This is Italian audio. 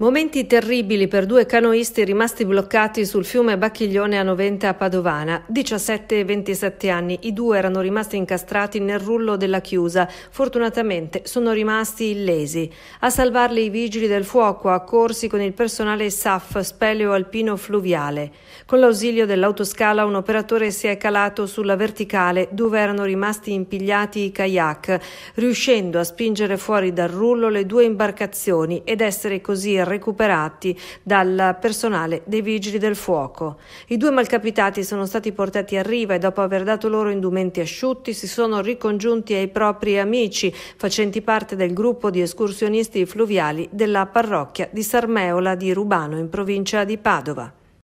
Momenti terribili per due canoisti rimasti bloccati sul fiume Bacchiglione a Noventa a Padovana. 17 e 27 anni, i due erano rimasti incastrati nel rullo della chiusa. Fortunatamente sono rimasti illesi. A salvarli i vigili del fuoco accorsi con il personale SAF Speleo Alpino Fluviale. Con l'ausilio dell'autoscala un operatore si è calato sulla verticale dove erano rimasti impigliati i kayak, riuscendo a spingere fuori dal rullo le due imbarcazioni ed essere così recuperati dal personale dei vigili del fuoco. I due malcapitati sono stati portati a riva e dopo aver dato loro indumenti asciutti si sono ricongiunti ai propri amici facenti parte del gruppo di escursionisti fluviali della parrocchia di Sarmeola di Rubano in provincia di Padova.